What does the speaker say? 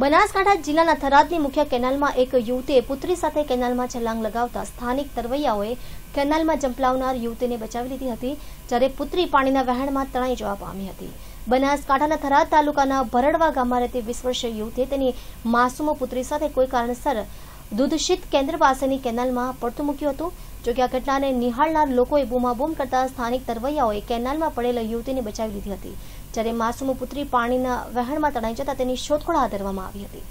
બનાસકાંઠા જિલ્લાના થરાદની મુખ્ય કેનાલમાં એક યુવતીએ પુત્રી સાથે કેનાલમાં છલાંગ લગાવતા સ્થાનિક તરવૈયાઓએ કેનાલમાં જંપલાવનાર યુવતીને બચાવી લીધી હતી જ્યારે પુત્રી પાણીના વહેણમાં તણાઈ જવા પામી હતી બનાસકાંઠાના થરાદ તાલુકાના ભરડવા ગામમાં રહેતી વીસ વર્ષીય યુવતીએ તેની માસૂમ પુત્રી સાથે કોઈ કારણસર દૂધશીત કેન્દ્ર પાસેની કેનાલમાં પડતું મૂક્યું હતું જોકે આ ઘટનાને નિહાળનાર લોકોએ બૂમાબૂમ કરતા સ્થાનિક તરવૈયાઓએ કેનાલમાં પડેલ યુવતીને બચાવી લીધી હતી જ્યારે માસુમ પુત્રી પાણીના વહેણમાં તણાઈ જતા તેની શોધખોળ હાથ ધરવામાં આવી હતી